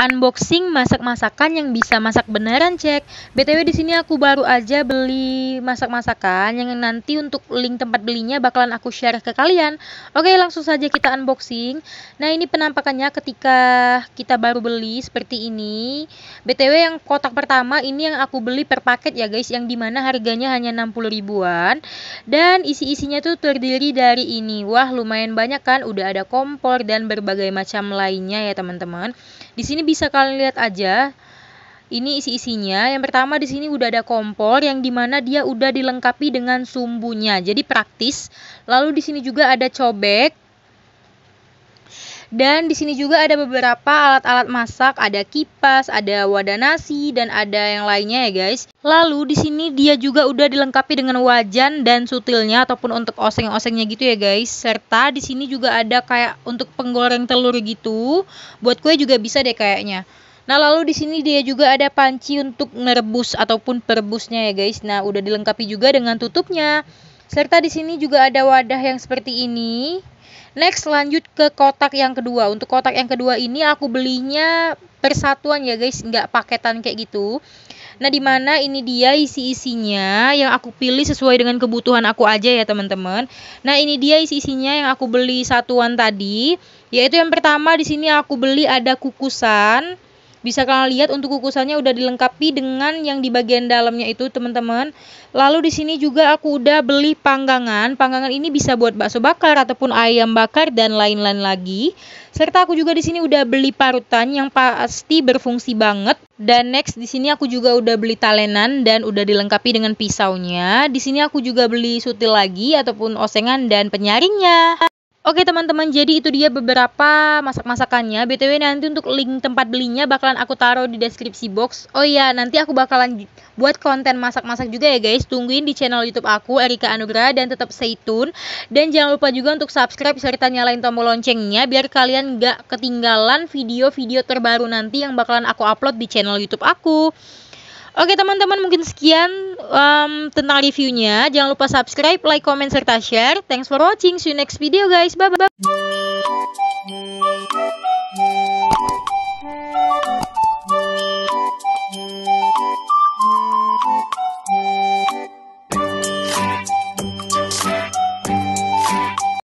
unboxing masak-masakan yang bisa masak beneran cek. BTW di sini aku baru aja beli masak-masakan yang nanti untuk link tempat belinya bakalan aku share ke kalian. Oke, langsung saja kita unboxing. Nah, ini penampakannya ketika kita baru beli seperti ini. BTW yang kotak pertama ini yang aku beli per paket ya guys, yang dimana harganya hanya 60 ribuan. Dan isi-isinya tuh terdiri dari ini. Wah, lumayan banyak kan, udah ada kompor dan berbagai macam lainnya ya teman-teman. Di sini bisa kalian lihat aja ini isi-isinya. Yang pertama di sini udah ada kompor yang dimana dia udah dilengkapi dengan sumbunya. Jadi praktis. Lalu di sini juga ada cobek, dan di sini juga ada beberapa alat-alat masak, ada kipas, ada wadah nasi dan ada yang lainnya ya guys. Lalu di sini dia juga udah dilengkapi dengan wajan dan sutilnya ataupun untuk oseng-osengnya gitu ya guys. Serta di sini juga ada kayak untuk penggoreng telur gitu. Buat kue juga bisa deh kayaknya. Nah, lalu di sini dia juga ada panci untuk merebus ataupun perebusnya ya, guys. Nah, udah dilengkapi juga dengan tutupnya. Serta di sini juga ada wadah yang seperti ini. Next lanjut ke kotak yang kedua. Untuk kotak yang kedua ini aku belinya persatuan ya guys, nggak paketan kayak gitu. Nah dimana ini dia isi-isinya yang aku pilih sesuai dengan kebutuhan aku aja ya teman-teman. Nah ini dia isi-isinya yang aku beli satuan tadi. Yaitu yang pertama di sini aku beli ada kukusan bisa kalian lihat untuk kukusannya udah dilengkapi dengan yang di bagian dalamnya itu teman-teman. Lalu di sini juga aku udah beli panggangan. Panggangan ini bisa buat bakso bakar ataupun ayam bakar dan lain-lain lagi. Serta aku juga di sini udah beli parutan yang pasti berfungsi banget. Dan next di sini aku juga udah beli talenan dan udah dilengkapi dengan pisaunya. Di sini aku juga beli sutil lagi ataupun osengan dan penyaringnya. Oke teman-teman, jadi itu dia beberapa masak-masakannya. BTW nanti untuk link tempat belinya bakalan aku taruh di deskripsi box. Oh iya, nanti aku bakalan buat konten masak-masak juga ya guys. Tungguin di channel YouTube aku Erika Anugrah dan tetap stay tune dan jangan lupa juga untuk subscribe serta nyalain tombol loncengnya biar kalian gak ketinggalan video-video terbaru nanti yang bakalan aku upload di channel YouTube aku. Oke teman-teman mungkin sekian um, tentang reviewnya. Jangan lupa subscribe, like, comment, serta share. Thanks for watching. See you next video guys. Bye bye.